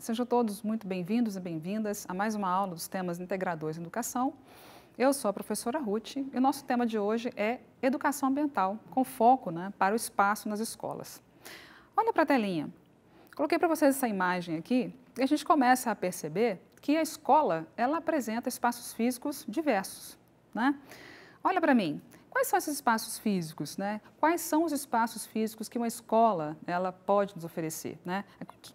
Sejam todos muito bem-vindos e bem-vindas a mais uma aula dos temas integradores em educação. Eu sou a professora Ruth e o nosso tema de hoje é educação ambiental, com foco né, para o espaço nas escolas. Olha para a telinha. Coloquei para vocês essa imagem aqui e a gente começa a perceber que a escola ela apresenta espaços físicos diversos. Né? Olha para mim, Quais são esses espaços físicos, né? Quais são os espaços físicos que uma escola ela pode nos oferecer, né?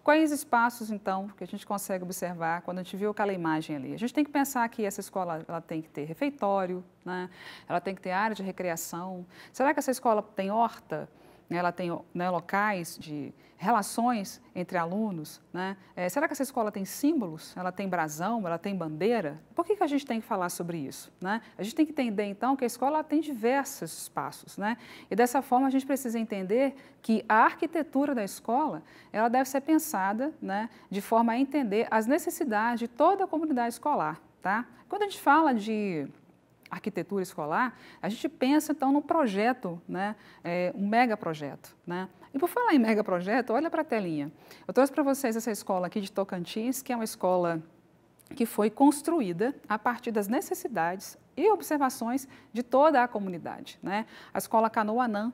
Quais espaços então que a gente consegue observar quando a gente viu aquela imagem ali? A gente tem que pensar que essa escola ela tem que ter refeitório, né? Ela tem que ter área de recreação. Será que essa escola tem horta? Né, ela tem né, locais de relações entre alunos. Né? É, será que essa escola tem símbolos? Ela tem brasão? Ela tem bandeira? Por que, que a gente tem que falar sobre isso? Né? A gente tem que entender, então, que a escola tem diversos espaços. Né? E dessa forma, a gente precisa entender que a arquitetura da escola ela deve ser pensada né, de forma a entender as necessidades de toda a comunidade escolar. Tá? Quando a gente fala de arquitetura escolar, a gente pensa então num projeto, né, é, um megaprojeto. Né? E por falar em megaprojeto, olha para a telinha. Eu trouxe para vocês essa escola aqui de Tocantins, que é uma escola que foi construída a partir das necessidades e observações de toda a comunidade. Né? A escola Canoanã,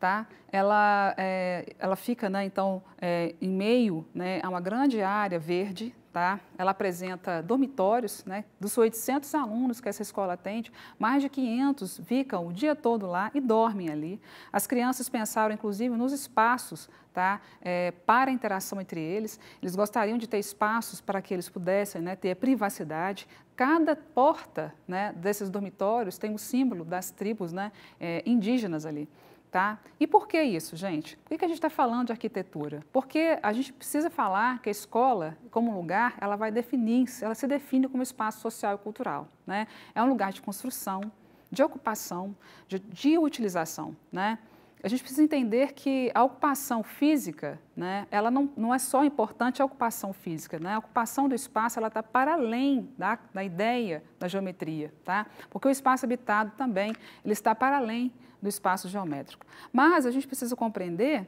tá? ela, é, ela fica né, então é, em meio né, a uma grande área verde, Tá? Ela apresenta dormitórios, né? dos 800 alunos que essa escola atende, mais de 500 ficam o dia todo lá e dormem ali. As crianças pensaram, inclusive, nos espaços tá? É, para a interação entre eles. Eles gostariam de ter espaços para que eles pudessem né, ter privacidade. Cada porta né, desses dormitórios tem o símbolo das tribos né, é, indígenas ali. Tá? E por que isso, gente? Por que a gente está falando de arquitetura? Porque a gente precisa falar que a escola, como lugar, ela vai definir, ela se define como espaço social e cultural. Né? É um lugar de construção, de ocupação, de, de utilização. Né? A gente precisa entender que a ocupação física, né, ela não, não é só importante a ocupação física, né? a ocupação do espaço ela está para além da, da ideia da geometria, tá? porque o espaço habitado também ele está para além do espaço geométrico. Mas a gente precisa compreender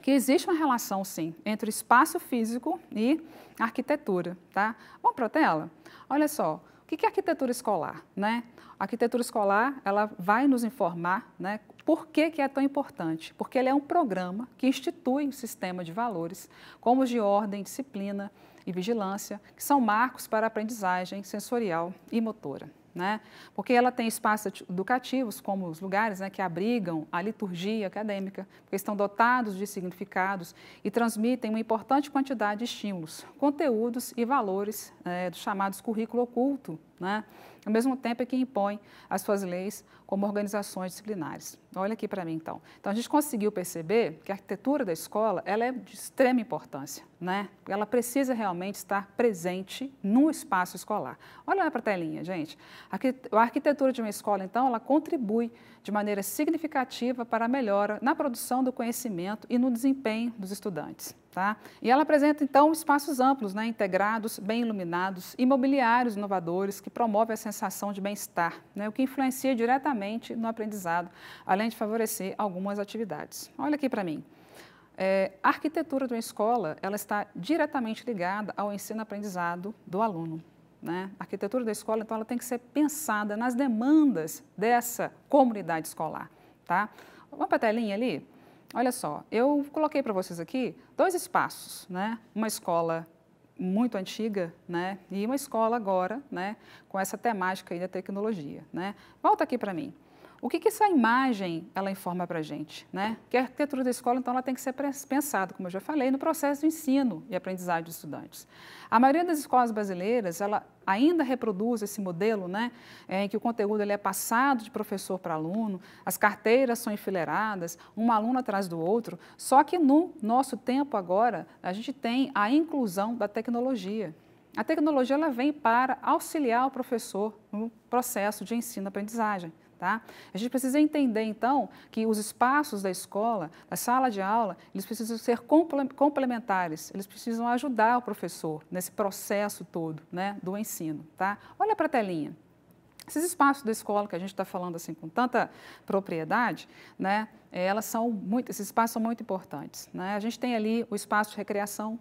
que existe uma relação, sim, entre o espaço físico e arquitetura, tá? Bom, tela? olha só, o que é arquitetura escolar, né? A arquitetura escolar, ela vai nos informar, né, por que, que é tão importante? Porque ele é um programa que institui um sistema de valores, como os de ordem, disciplina e vigilância, que são marcos para a aprendizagem sensorial e motora né? Porque ela tem espaços educativos, como os lugares né, que abrigam a liturgia acadêmica, porque estão dotados de significados e transmitem uma importante quantidade de estímulos, conteúdos e valores é, dos chamados currículo oculto, né? ao mesmo tempo é que impõe as suas leis como organizações disciplinares. Olha aqui para mim, então. Então, a gente conseguiu perceber que a arquitetura da escola ela é de extrema importância, né? Ela precisa realmente estar presente no espaço escolar. Olha lá para a telinha, gente. A arquitetura de uma escola, então, ela contribui de maneira significativa para a melhora na produção do conhecimento e no desempenho dos estudantes. Tá? E ela apresenta, então, espaços amplos, né, integrados, bem iluminados, imobiliários inovadores, que promovem a sensação de bem-estar, né, o que influencia diretamente no aprendizado, além de favorecer algumas atividades. Olha aqui para mim. É, a arquitetura de uma escola ela está diretamente ligada ao ensino-aprendizado do aluno. Né? A arquitetura da escola, então, ela tem que ser pensada nas demandas dessa comunidade escolar. Tá? Vamos para a telinha ali? Olha só, eu coloquei para vocês aqui dois espaços, né? Uma escola muito antiga, né? E uma escola agora, né? Com essa temática aí da tecnologia, né? Volta aqui para mim. O que, que essa imagem ela informa para a gente? Né? Que a arquitetura da escola, então, ela tem que ser pensada, como eu já falei, no processo de ensino e aprendizagem dos estudantes. A maioria das escolas brasileiras, ela ainda reproduz esse modelo, né, é, em que o conteúdo ele é passado de professor para aluno, as carteiras são enfileiradas, um aluno atrás do outro, só que no nosso tempo agora, a gente tem a inclusão da tecnologia. A tecnologia ela vem para auxiliar o professor no processo de ensino-aprendizagem. Tá? A gente precisa entender, então, que os espaços da escola, da sala de aula, eles precisam ser complementares, eles precisam ajudar o professor nesse processo todo né, do ensino. Tá? Olha para a telinha. Esses espaços da escola que a gente está falando assim com tanta propriedade, né, elas são muito, esses espaços são muito importantes. Né? A gente tem ali o espaço de recreação,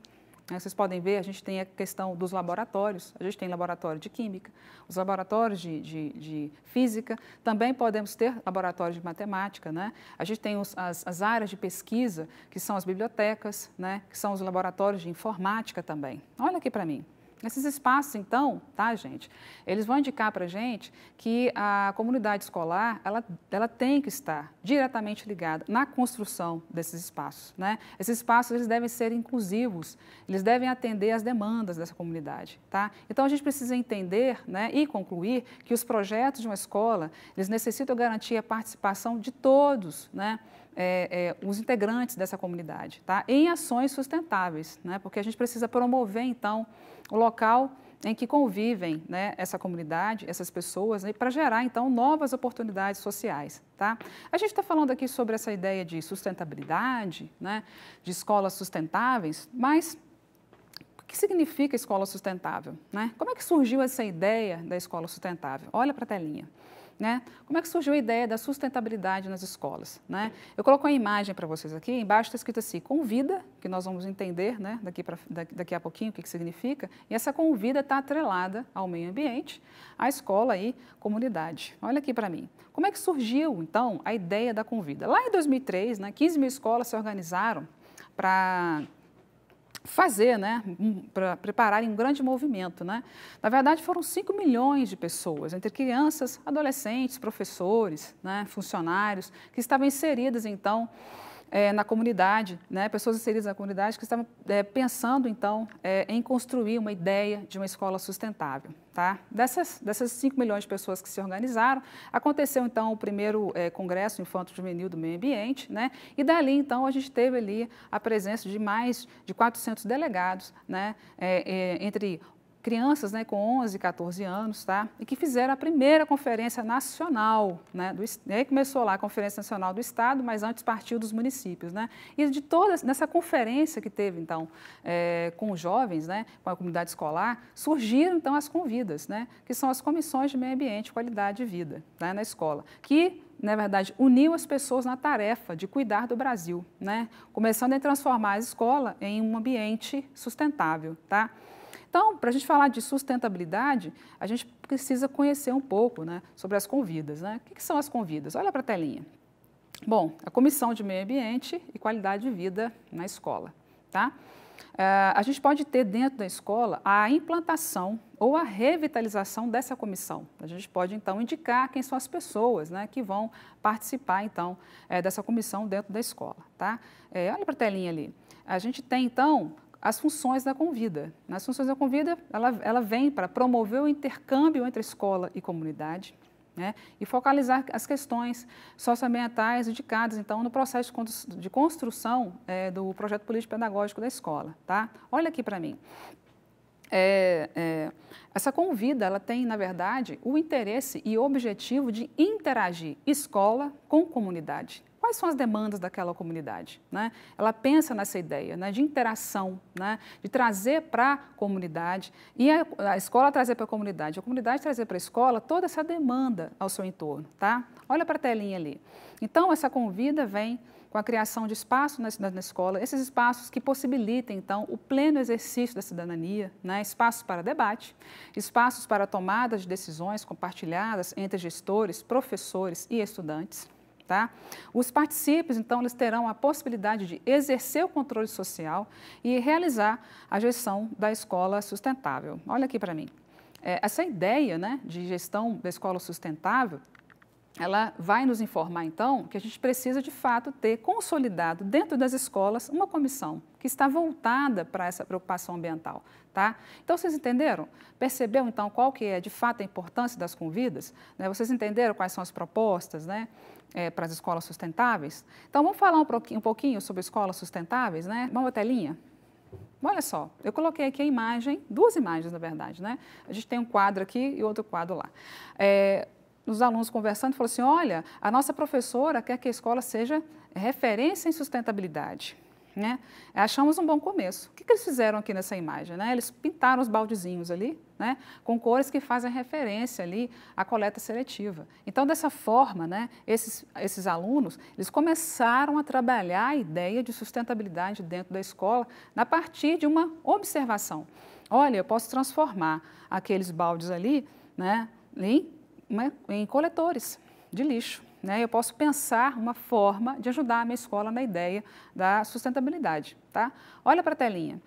né, vocês podem ver, a gente tem a questão dos laboratórios, a gente tem laboratório de química, os laboratórios de, de, de física, também podemos ter laboratórios de matemática, né? A gente tem os, as, as, áreas de pesquisa, que são as bibliotecas, né? Que são os laboratórios de informática também. Olha aqui para mim. Esses espaços, então, tá, gente, eles vão indicar para a gente que a comunidade escolar, ela, ela tem que estar diretamente ligada na construção desses espaços, né? Esses espaços, eles devem ser inclusivos, eles devem atender às demandas dessa comunidade, tá? Então, a gente precisa entender, né, e concluir que os projetos de uma escola, eles necessitam garantir a participação de todos, né? é, é, os integrantes dessa comunidade, tá? em ações sustentáveis, né? porque a gente precisa promover, então, o local em que convivem né, essa comunidade, essas pessoas, né, para gerar, então, novas oportunidades sociais. Tá? A gente está falando aqui sobre essa ideia de sustentabilidade, né, de escolas sustentáveis, mas que significa escola sustentável? Né? Como é que surgiu essa ideia da escola sustentável? Olha para a telinha. Né? Como é que surgiu a ideia da sustentabilidade nas escolas? Né? Eu coloco a imagem para vocês aqui, embaixo está escrito assim, convida, que nós vamos entender né, daqui, pra, daqui a pouquinho o que, que significa, e essa convida está atrelada ao meio ambiente, à escola e comunidade. Olha aqui para mim. Como é que surgiu, então, a ideia da convida? Lá em 2003, né, 15 mil escolas se organizaram para fazer, né, para prepararem um grande movimento. Né? Na verdade, foram 5 milhões de pessoas, entre crianças, adolescentes, professores, né, funcionários, que estavam inseridas, então, é, na comunidade, né, pessoas inseridas na comunidade que estavam é, pensando, então, é, em construir uma ideia de uma escola sustentável. Tá? Dessas, dessas 5 milhões de pessoas que se organizaram, aconteceu, então, o primeiro é, Congresso Infanto Juvenil do Meio Ambiente, né, e dali, então, a gente teve ali a presença de mais de 400 delegados, né, é, é, entre crianças né, com 11, 14 anos, tá? E que fizeram a primeira conferência nacional, né? Do, aí né, começou lá a Conferência Nacional do Estado, mas antes partiu dos municípios, né? E de todas, nessa conferência que teve, então, é, com os jovens, né? Com a comunidade escolar, surgiram, então, as convidas, né? Que são as comissões de meio ambiente, qualidade de vida, né? Na escola, que na verdade, uniu as pessoas na tarefa de cuidar do Brasil, né? começando a transformar a escola em um ambiente sustentável. Tá? Então, para a gente falar de sustentabilidade, a gente precisa conhecer um pouco né, sobre as convidas. Né? O que, que são as convidas? Olha para a telinha. Bom, a Comissão de Meio Ambiente e Qualidade de Vida na Escola. Tá? Uh, a gente pode ter dentro da escola a implantação ou a revitalização dessa comissão. A gente pode então indicar quem são as pessoas né, que vão participar então é, dessa comissão dentro da escola. Tá? É, olha para a telinha ali. A gente tem então as funções da Convida. Nas funções da Convida, ela, ela vem para promover o intercâmbio entre escola e comunidade né, e focalizar as questões socioambientais indicadas, então, no processo de construção é, do projeto político-pedagógico da escola. Tá? Olha aqui para mim. É, é, essa convida, ela tem, na verdade, o interesse e objetivo de interagir escola com comunidade, quais são as demandas daquela comunidade. Né? Ela pensa nessa ideia né, de interação, né, de trazer para a comunidade e a, a escola trazer para a comunidade, a comunidade trazer para a escola toda essa demanda ao seu entorno. Tá? Olha para a telinha ali. Então, essa convida vem com a criação de espaços na, na, escola, esses espaços que possibilitem, então, o pleno exercício da cidadania, né? espaços para debate, espaços para tomada de decisões compartilhadas entre gestores, professores e estudantes. Tá? Os participes, então, eles terão a possibilidade de exercer o controle social e realizar a gestão da escola sustentável. Olha aqui para mim. É, essa ideia né, de gestão da escola sustentável ela vai nos informar, então, que a gente precisa, de fato, ter consolidado dentro das escolas uma comissão que está voltada para essa preocupação ambiental, tá? Então, vocês entenderam? Percebeu, então, qual que é, de fato, a importância das convidas? Né? Vocês entenderam quais são as propostas, né? É, para as escolas sustentáveis? Então, vamos falar um pouquinho, um pouquinho sobre escolas sustentáveis, né? Vamos à telinha? Olha só, eu coloquei aqui a imagem, duas imagens na verdade, né? A gente tem um quadro aqui e outro quadro lá. É, nos alunos conversando, falou assim: olha, a nossa professora quer que a escola seja referência em sustentabilidade. Né? Achamos um bom começo. O que, que eles fizeram aqui nessa imagem? Né? Eles pintaram os baldezinhos ali, né? com cores que fazem referência ali à coleta seletiva. Então, dessa forma, né? esses, esses alunos eles começaram a trabalhar a ideia de sustentabilidade dentro da escola a partir de uma observação. Olha, eu posso transformar aqueles baldes ali né, em uma, né, em coletores de lixo. Né? Eu posso pensar uma forma de ajudar a minha escola na ideia da sustentabilidade. Tá? Olha para a telinha.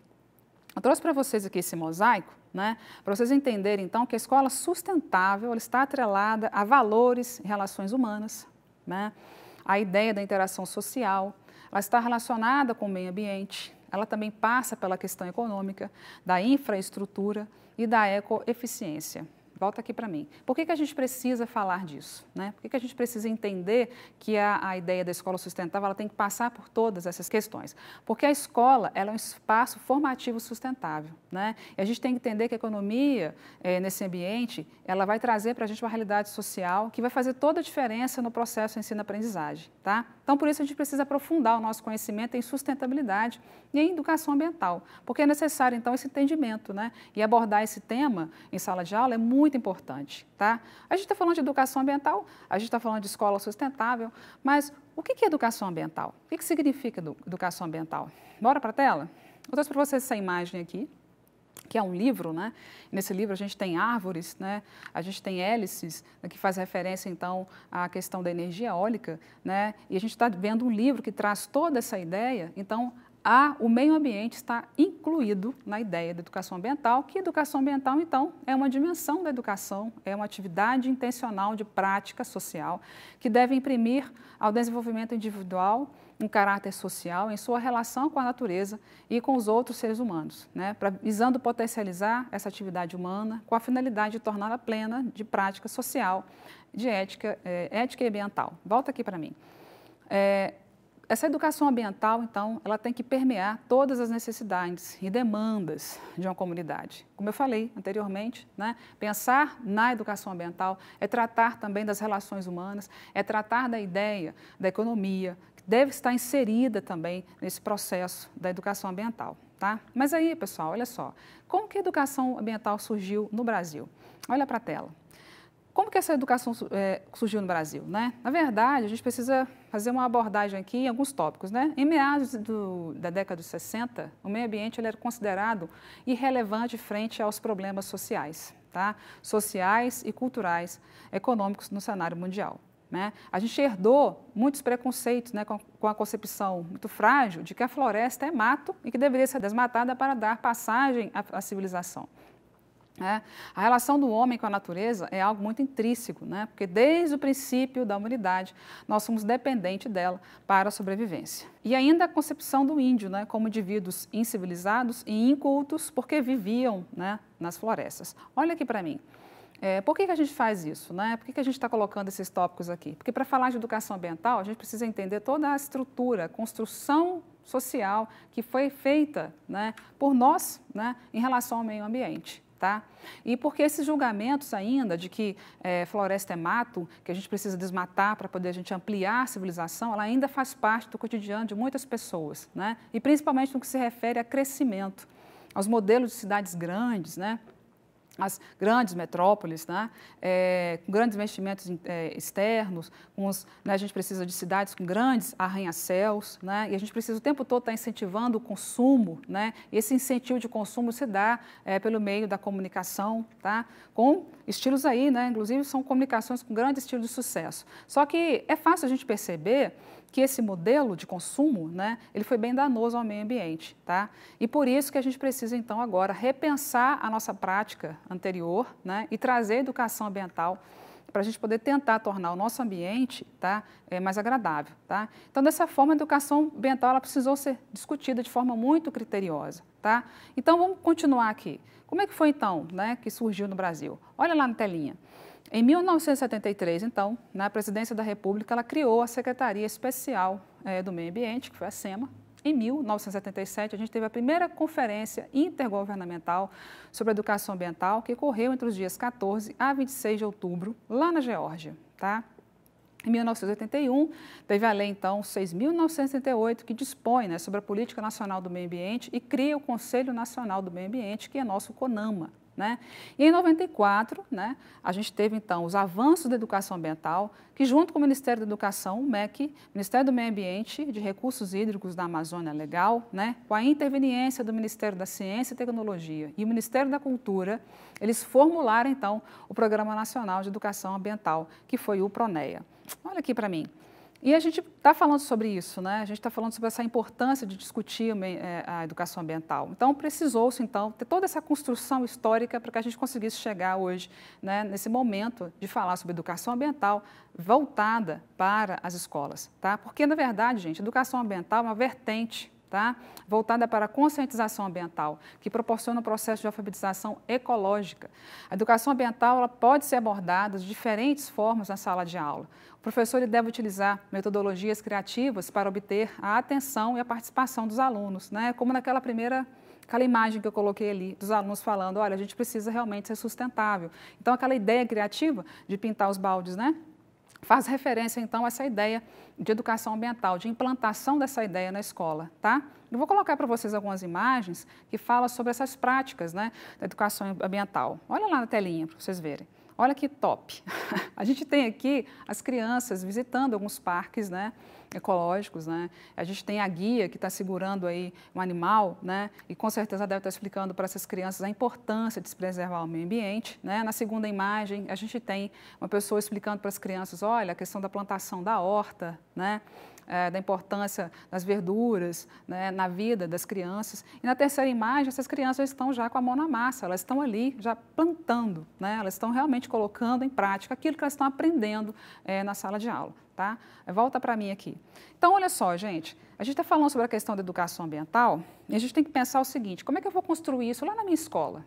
Eu trouxe para vocês aqui esse mosaico, né? para vocês entenderem então que a escola sustentável ela está atrelada a valores e relações humanas, né? a ideia da interação social, ela está relacionada com o meio ambiente, ela também passa pela questão econômica, da infraestrutura e da ecoeficiência volta aqui para mim. Por que, que a gente precisa falar disso? Né? Por que, que a gente precisa entender que a, a ideia da escola sustentável ela tem que passar por todas essas questões? Porque a escola ela é um espaço formativo sustentável. Né? E a gente tem que entender que a economia, eh, nesse ambiente, ela vai trazer para a gente uma realidade social que vai fazer toda a diferença no processo ensino-aprendizagem. Tá? Então, por isso, a gente precisa aprofundar o nosso conhecimento em sustentabilidade e em educação ambiental, porque é necessário, então, esse entendimento, né? E abordar esse tema em sala de aula é muito importante, tá? A gente está falando de educação ambiental, a gente está falando de escola sustentável, mas o que é educação ambiental? O que significa educação ambiental? Bora para a tela? Eu trouxe para vocês essa imagem aqui que é um livro, né? Nesse livro a gente tem árvores, né? A gente tem hélices, né, que faz referência então à questão da energia eólica, né? E a gente está vendo um livro que traz toda essa ideia. Então a, o meio ambiente está incluído na ideia da educação ambiental, que educação ambiental, então, é uma dimensão da educação, é uma atividade intencional de prática social que deve imprimir ao desenvolvimento individual um caráter social em sua relação com a natureza e com os outros seres humanos, né, pra, visando potencializar essa atividade humana com a finalidade de torná-la plena de prática social, de ética, é, ética e ambiental. Volta aqui para mim. É, essa educação ambiental, então, ela tem que permear todas as necessidades e demandas de uma comunidade. Como eu falei anteriormente, né, pensar na educação ambiental é tratar também das relações humanas, é tratar da ideia da economia, deve estar inserida também nesse processo da educação ambiental. Tá? Mas aí, pessoal, olha só, como que a educação ambiental surgiu no Brasil? Olha para a tela. Como que essa educação é, surgiu no Brasil? Né? Na verdade, a gente precisa fazer uma abordagem aqui em alguns tópicos. Né? Em meados do, da década de 60, o meio ambiente ele era considerado irrelevante frente aos problemas sociais, tá? sociais e culturais econômicos no cenário mundial. Né? A gente herdou muitos preconceitos né, com, com, a concepção muito frágil de que a floresta é mato e que deveria ser desmatada para dar passagem à, à civilização. É. A relação do homem com a natureza é algo muito intrínseco, né? porque desde o princípio da humanidade nós somos dependentes dela para a sobrevivência. E ainda a concepção do índio né? como indivíduos incivilizados e incultos porque viviam né? nas florestas. Olha aqui para mim. É, por que, que a gente faz isso? Né? Por que, que a gente está colocando esses tópicos aqui? Porque para falar de educação ambiental, a gente precisa entender toda a estrutura, construção social que foi feita né, por nós né, em relação ao meio ambiente. Tá? E porque esses julgamentos ainda de que é, floresta é mato, que a gente precisa desmatar para poder a gente ampliar a civilização, ela ainda faz parte do cotidiano de muitas pessoas, né? E principalmente no que se refere a crescimento, aos modelos de cidades grandes, né? as grandes metrópoles, né? é, com grandes investimentos é, externos, os, né, a gente precisa de cidades com grandes arranha-céus, né? e a gente precisa o tempo todo estar tá incentivando o consumo. Né? E esse incentivo de consumo se dá é, pelo meio da comunicação, tá? com estilos aí, né? Inclusive são comunicações com grande estilo de sucesso. Só que é fácil a gente perceber que esse modelo de consumo, né, ele foi bem danoso ao meio ambiente, tá? E por isso que a gente precisa então agora repensar a nossa prática anterior, né, e trazer educação ambiental para a gente poder tentar tornar o nosso ambiente tá, é, mais agradável. Tá? Então, dessa forma, a educação ambiental ela precisou ser discutida de forma muito criteriosa. Tá? Então, vamos continuar aqui. Como é que foi, então, né, que surgiu no Brasil? Olha lá na telinha. Em 1973, então, na né, presidência da República, ela criou a Secretaria Especial é, do Meio Ambiente, que foi a SEMA, em 1977, a gente teve a primeira conferência intergovernamental sobre educação ambiental, que ocorreu entre os dias 14 a 26 de outubro, lá na Geórgia. Tá? Em 1981, teve a Lei, então, 6.938, que dispõe né, sobre a Política Nacional do Meio Ambiente e cria o Conselho Nacional do Meio Ambiente, que é nosso CONAMA. Né? E em 94, né, a gente teve então os avanços da educação ambiental, que junto com o Ministério da Educação, o MEC, Ministério do Meio Ambiente e de Recursos Hídricos da Amazônia Legal, né, com a interveniência do Ministério da Ciência e Tecnologia e o Ministério da Cultura, eles formularam então o Programa Nacional de Educação Ambiental, que foi o PRONEA. Olha aqui para mim, e a gente está falando sobre isso, né? A gente está falando sobre essa importância de discutir é, a educação ambiental. Então, precisou-se, então, ter toda essa construção histórica para que a gente conseguisse chegar hoje, né, nesse momento de falar sobre educação ambiental voltada para as escolas, tá? Porque, na verdade, gente, educação ambiental é uma vertente tá? voltada para a conscientização ambiental, que proporciona um processo de alfabetização ecológica. A educação ambiental ela pode ser abordada de diferentes formas na sala de aula. O professor deve utilizar metodologias criativas para obter a atenção e a participação dos alunos, né? como naquela primeira aquela imagem que eu coloquei ali dos alunos falando, olha, a gente precisa realmente ser sustentável. Então, aquela ideia criativa de pintar os baldes, né? faz referência, então, a essa ideia de educação ambiental, de implantação dessa ideia na escola, tá? Eu vou colocar para vocês algumas imagens que falam sobre essas práticas, né, da educação ambiental. Olha lá na telinha para vocês verem. Olha que top! A gente tem aqui as crianças visitando alguns parques, né? ecológicos, né? A gente tem a guia que está segurando aí um animal, né? E com certeza deve estar tá explicando para essas crianças a importância de se preservar o meio ambiente, né? Na segunda imagem, a gente tem uma pessoa explicando para as crianças, olha, a questão da plantação da horta, né? é, da importância das verduras né, na vida das crianças. E na terceira imagem, essas crianças estão já com a mão na massa, elas estão ali já plantando, né, elas estão realmente colocando em prática aquilo que elas estão aprendendo é, na sala de aula. Tá? Volta para mim aqui. Então, olha só, gente, a gente está falando sobre a questão da educação ambiental e a gente tem que pensar o seguinte: como é que eu vou construir isso lá na minha escola?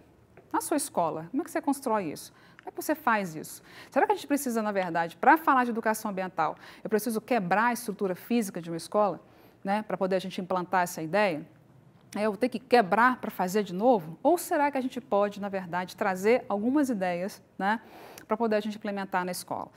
Na sua escola, como é que você constrói isso? Como é que você faz isso? Será que a gente precisa, na verdade, para falar de educação ambiental, eu preciso quebrar a estrutura física de uma escola, né, para poder a gente implantar essa ideia? É, eu vou ter que quebrar para fazer de novo? Ou será que a gente pode, na verdade, trazer algumas ideias, né, para poder a gente implementar na escola?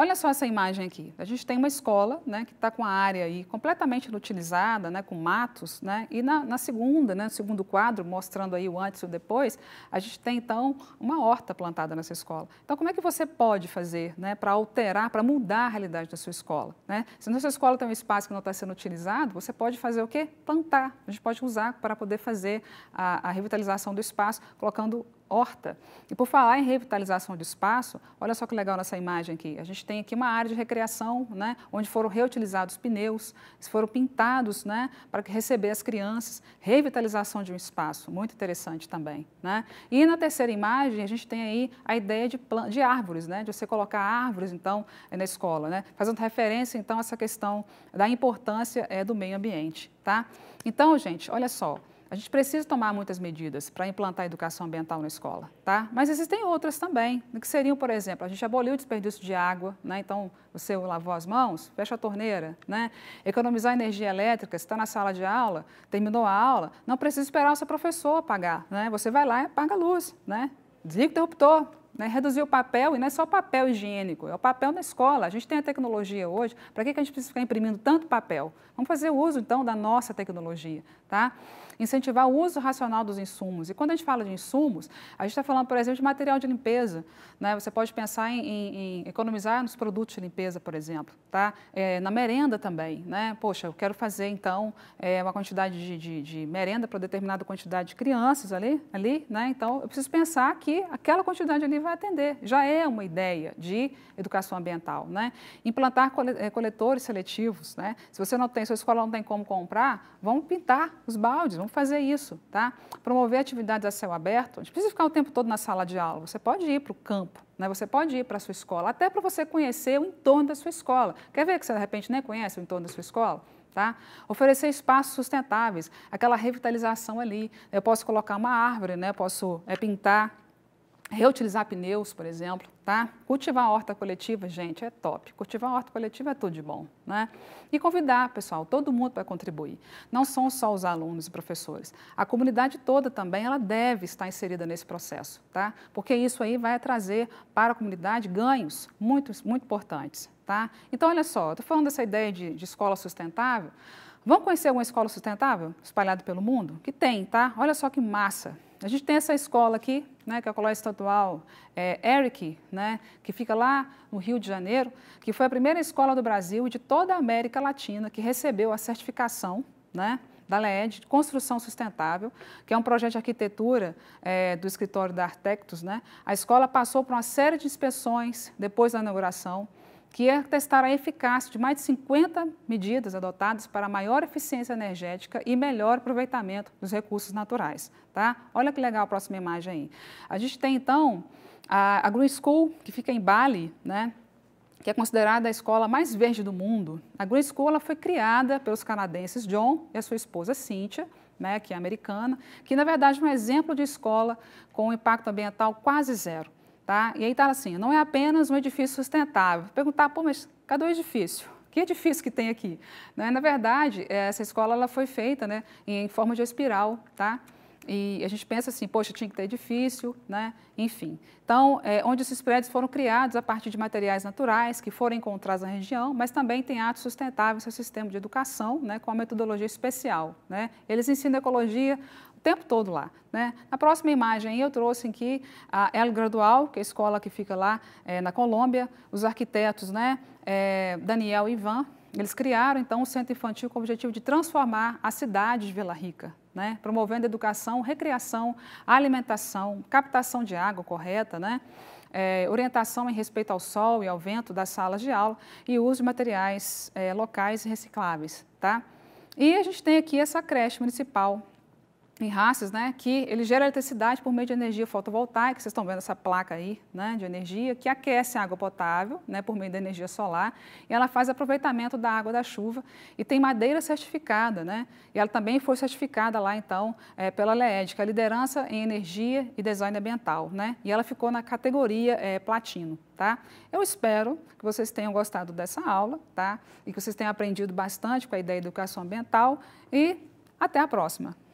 Olha só essa imagem aqui. A gente tem uma escola né, que está com a área aí completamente inutilizada, né, com matos, né, e na, na segunda, né, segundo quadro, mostrando aí o antes e o depois, a gente tem então uma horta plantada nessa escola. Então, como é que você pode fazer né, para alterar, para mudar a realidade da sua escola? Né? Se na sua escola tem um espaço que não está sendo utilizado, você pode fazer o quê? Plantar. A gente pode usar para poder fazer a, a revitalização do espaço, colocando horta. E por falar em revitalização de espaço, olha só que legal nessa imagem aqui. A gente tem aqui uma área de recreação, né, onde foram reutilizados pneus, foram pintados, né, para receber as crianças. Revitalização de um espaço, muito interessante também, né? E na terceira imagem, a gente tem aí a ideia de, de árvores, né, de você colocar árvores, então, na escola, né? Fazendo referência, então, a essa questão da importância é, do meio ambiente, tá? Então, gente, olha só, a gente precisa tomar muitas medidas para implantar a educação ambiental na escola, tá? Mas existem outras também, que seriam, por exemplo, a gente aboliu o desperdício de água, né? Então, você lavou as mãos, fecha a torneira, né? Economizar energia elétrica, você está na sala de aula, terminou a aula, não precisa esperar o seu professor pagar, né? Você vai lá e apaga a luz, né? Desliga o interruptor, né, reduzir o papel, e não é só papel higiênico, é o papel na escola. A gente tem a tecnologia hoje, para que, que a gente precisa ficar imprimindo tanto papel? Vamos fazer o uso, então, da nossa tecnologia, tá? incentivar o uso racional dos insumos. E quando a gente fala de insumos, a gente está falando, por exemplo, de material de limpeza. Né? Você pode pensar em, em, em economizar nos produtos de limpeza, por exemplo, tá? É, na merenda também. Né? Poxa, eu quero fazer, então, é, uma quantidade de, de, de merenda para determinada quantidade de crianças ali, ali né? então eu preciso pensar que aquela quantidade ali vai atender. Já é uma ideia de educação ambiental. Né? Implantar é, coletores seletivos. Né? Se você não tem, sua escola não tem como comprar, vamos pintar os baldes, vamos Vamos fazer isso, tá? Promover atividades a céu aberto. A gente precisa ficar o tempo todo na sala de aula. Você pode ir para o campo, né? Você pode ir para a sua escola, até para você conhecer o entorno da sua escola. Quer ver que você de repente nem conhece o entorno da sua escola? Tá? Oferecer espaços sustentáveis, aquela revitalização ali. Eu posso colocar uma árvore, né? Eu posso é, pintar Reutilizar pneus, por exemplo, tá? Cultivar a horta coletiva, gente, é top. Cultivar a horta coletiva é tudo de bom, né? E convidar, pessoal, todo mundo para contribuir. Não são só os alunos e professores. A comunidade toda também, ela deve estar inserida nesse processo, tá? Porque isso aí vai trazer para a comunidade ganhos muito, muito importantes, tá? Então, olha só, estou falando dessa ideia de, de escola sustentável. Vamos conhecer alguma escola sustentável espalhada pelo mundo? Que tem, tá? Olha só que massa a gente tem essa escola aqui, né, que é o Colégio Estadual é, Eric, né, que fica lá no Rio de Janeiro, que foi a primeira escola do Brasil e de toda a América Latina que recebeu a certificação, né, da LEED, de construção sustentável, que é um projeto de arquitetura é, do escritório da Arquitectos, né? A escola passou por uma série de inspeções depois da inauguração, que é testar a eficácia de mais de 50 medidas adotadas para maior eficiência energética e melhor aproveitamento dos recursos naturais. Tá? Olha que legal a próxima imagem aí. A gente tem então a, a Green School, que fica em Bali, né? que é considerada a escola mais verde do mundo. A Green School ela foi criada pelos canadenses John e a sua esposa Cynthia, né, que é americana, que na verdade é um exemplo de escola com impacto ambiental quase zero. Tá? E aí está assim, não é apenas um edifício sustentável. Perguntar, pô, mas cadê o edifício? Que edifício que tem aqui? Né? Na verdade, essa escola ela foi feita né, em forma de espiral, tá? E a gente pensa assim, poxa, tinha que ter edifício, né? enfim. Então, é, onde esses prédios foram criados a partir de materiais naturais que foram encontrados na região, mas também tem atos sustentáveis seu sistema de educação, né? com a metodologia especial. Né? Eles ensinam ecologia o tempo todo lá. Né? Na próxima imagem eu trouxe aqui a El Gradual, que é a escola que fica lá é, na Colômbia, os arquitetos né, é, Daniel e Ivan, eles criaram então o um centro infantil com o objetivo de transformar a cidade de Vila Rica, né? promovendo educação, recreação, alimentação, captação de água correta, né? É, orientação em respeito ao sol e ao vento das salas de aula e uso de materiais é, locais e recicláveis. Tá? E a gente tem aqui essa creche municipal em races, né, que ele gera eletricidade por meio de energia fotovoltaica, vocês estão vendo essa placa aí, né, de energia, que aquece a água potável, né, por meio da energia solar, e ela faz aproveitamento da água da chuva, e tem madeira certificada, né, e ela também foi certificada lá, então, é, pela LEED, que é a liderança em energia e design ambiental, né, e ela ficou na categoria é, platino. Tá? Eu espero que vocês tenham gostado dessa aula, tá? E que vocês tenham aprendido bastante com a ideia da educação ambiental e até a próxima.